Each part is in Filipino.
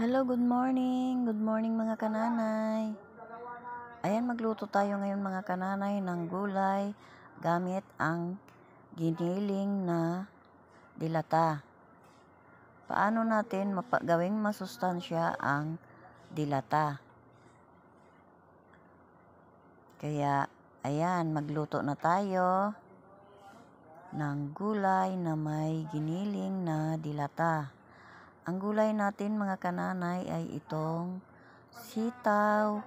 Hello, good morning. Good morning mga kananay. Ayan, magluto tayo ngayon mga kananay ng gulay gamit ang giniling na dilata. Paano natin mapagawing masustansya ang dilata? Kaya, ayan, magluto na tayo ng gulay na may giniling na dilata. Ang gulay natin mga kananay ay itong sitaw,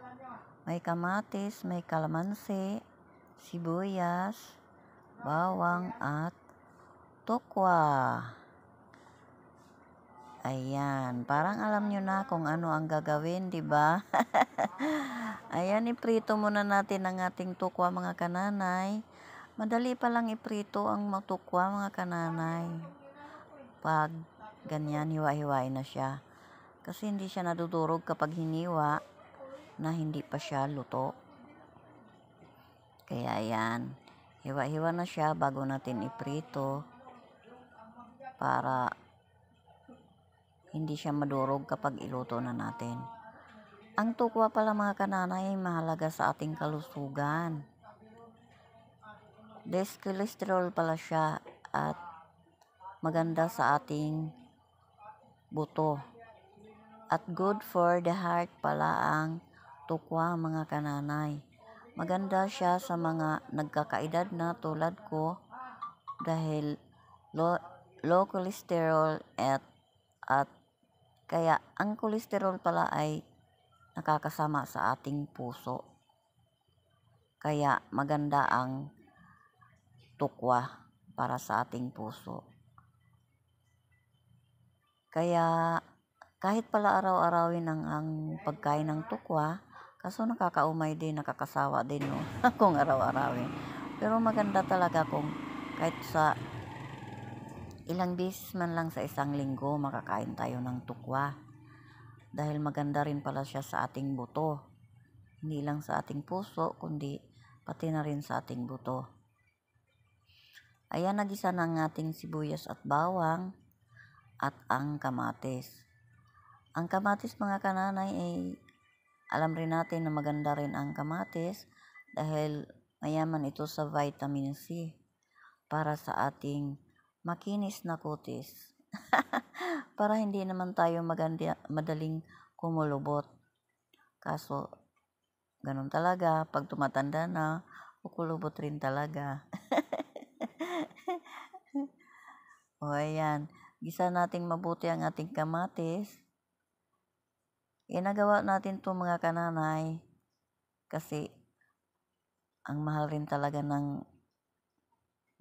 may kamatis, may kalamansi, sibuyas, bawang at tukwa. Ayan, parang alam nyo na kung ano ang gagawin, di ba? Ayan, iprito muna natin ang ating tukwa mga kananay. Madali pa lang iprito ang matukwa mga kananay. Pag ganyan, hiwa-hiwain na siya. Kasi hindi siya nadudurog kapag hiniwa na hindi pa siya luto. Kaya yan, hiwa-hiwa na siya bago natin iprito para hindi siya madurog kapag iluto na natin. Ang tukwa pala mga kananay ay mahalaga sa ating kalusugan. Less cholesterol pala siya at maganda sa ating buto. At good for the heart pala ang tukwa mga kananay. Maganda siya sa mga nagkakaedad na tulad ko dahil low, low cholesterol at, at kaya ang cholesterol pala ay nakakasama sa ating puso. Kaya maganda ang tukwa para sa ating puso. Kaya kahit pala araw-arawin ang, ang pagkain ng tukwa, kaso nakakaumay din, nakakasawa din no, kung araw-arawin. Pero maganda talaga kung kahit sa ilang beses man lang sa isang linggo makakain tayo ng tukwa. Dahil maganda rin pala siya sa ating buto. Hindi lang sa ating puso, kundi pati na rin sa ating buto. Ayan, nagisa ng ating sibuyas at bawang at ang kamatis. Ang kamatis mga kananay ay alam rin natin na maganda rin ang kamatis dahil mayaman ito sa vitamin C para sa ating makinis na kutis. para hindi naman tayo maganda, madaling kumulubot. Kaso, ganun talaga. Pag tumatanda na, kukulubot rin talaga. o, ayan. Gisa nating mabuti ang ating kamatis. Inagawa natin to mga kananay kasi ang mahal rin talaga ng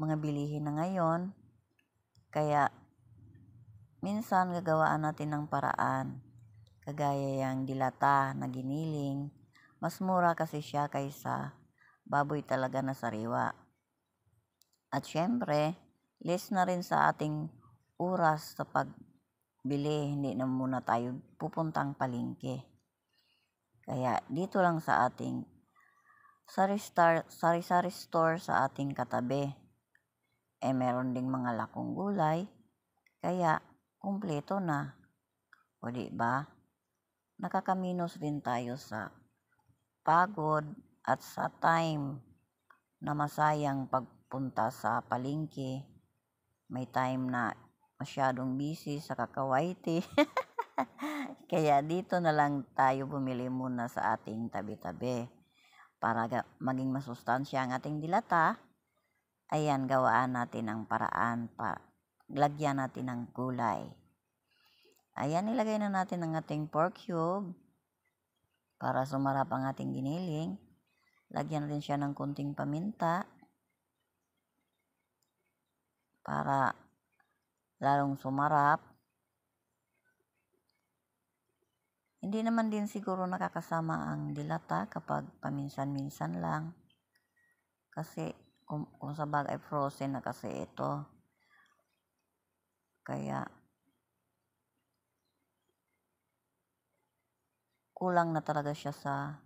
mga bilihin na ngayon. Kaya minsan gagawaan natin ng paraan kagaya yung dilata na giniling. Mas mura kasi siya kaysa baboy talaga na sariwa. At syempre, less na rin sa ating oras sa pagbili, hindi na muna tayo pupuntang palengke. Kaya dito lang sa ating sari-sari store sa ating katabi. Eh meron ding mga lakong gulay, kaya kumpleto na. O di ba? Nakakaminos din tayo sa pagod at sa time na masayang pagpunta sa palengke. May time na masyadong busy sa kakawaiti. Kaya dito na lang tayo bumili muna sa ating tabi-tabi. Para maging masustansya ang ating dilata, ayan, gawaan natin ang paraan pa. lagyan natin ng gulay. Ayan, ilagay na natin ang ating pork cube para sumarap ang ating giniling. Lagyan natin siya ng kunting paminta para lalong sumarap. Hindi naman din siguro nakakasama ang dilata kapag paminsan-minsan lang. Kasi kung, kung sa bagay frozen na kasi ito. Kaya kulang na talaga siya sa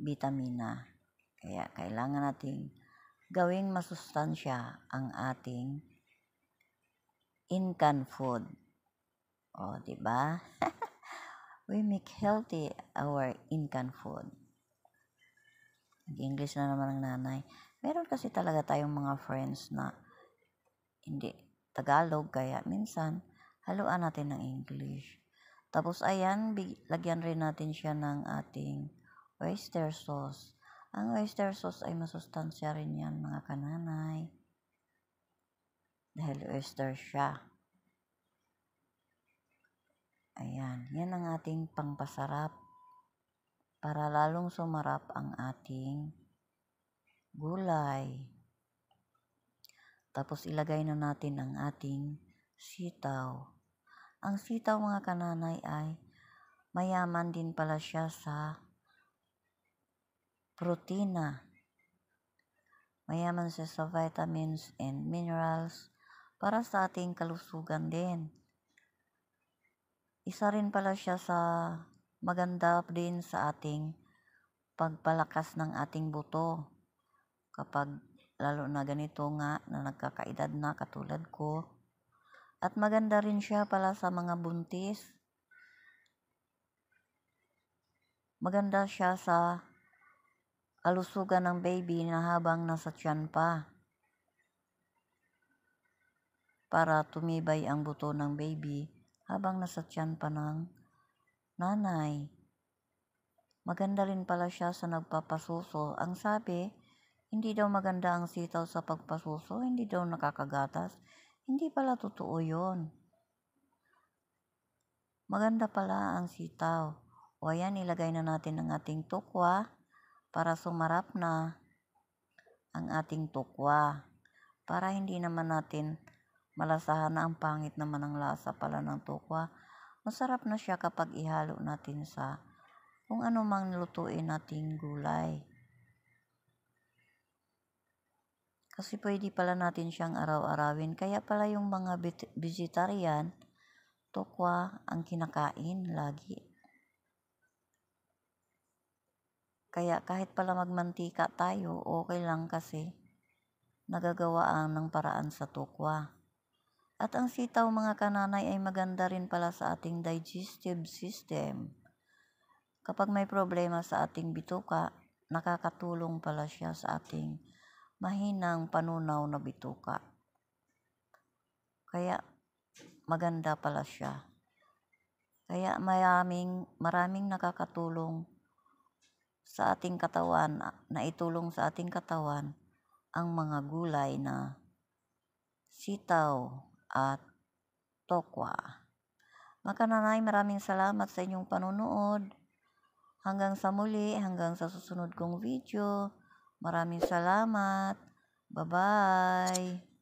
vitamina. Kaya kailangan nating gawing masustansya ang ating in canned food. O, oh, di ba? we make healthy our in canned food. Nag-English na naman ng nanay. Meron kasi talaga tayong mga friends na hindi Tagalog, kaya minsan haluan natin ng English. Tapos ayan, big, lagyan rin natin siya ng ating oyster sauce. Ang oyster sauce ay masustansya rin yan mga kananay dahil oyster siya. Ayan, yan ang ating pangpasarap para lalong sumarap ang ating gulay. Tapos ilagay na natin ang ating sitaw. Ang sitaw mga kananay ay mayaman din pala siya sa protina. Mayaman siya sa vitamins and minerals para sa ating kalusugan din. Isa rin pala siya sa maganda din sa ating pagpalakas ng ating buto. Kapag lalo na ganito nga na nagkakaedad na katulad ko. At maganda rin siya pala sa mga buntis. Maganda siya sa kalusugan ng baby na habang nasa tiyan pa para tumibay ang buto ng baby habang nasa tiyan pa ng nanay. Maganda rin pala siya sa nagpapasuso. Ang sabi, hindi daw maganda ang sitaw sa pagpasuso, hindi daw nakakagatas. Hindi pala totoo yon. Maganda pala ang sitaw. O ayan, ilagay na natin ang ating tukwa para sumarap na ang ating tukwa. Para hindi naman natin Malasahan na ang pangit naman ang lasa pala ng tukwa. Masarap na siya kapag ihalo natin sa kung ano mang nilutuin nating gulay. Kasi pwede pala natin siyang araw-arawin. Kaya pala yung mga vegetarian, tukwa ang kinakain lagi. Kaya kahit pala magmantika tayo, okay lang kasi nagagawa ang ng paraan sa tukwa. At ang sitaw mga kananay ay maganda rin pala sa ating digestive system. Kapag may problema sa ating bituka, nakakatulong pala siya sa ating mahinang panunaw na bituka. Kaya maganda pala siya. Kaya maraming, maraming nakakatulong sa ating katawan, na itulong sa ating katawan ang mga gulay na sitaw, at Tokwa. Makananay, maraming salamat sa inyong panonood. Hanggang sa muli, hanggang sa susunod kong video. Maraming salamat. Bye-bye.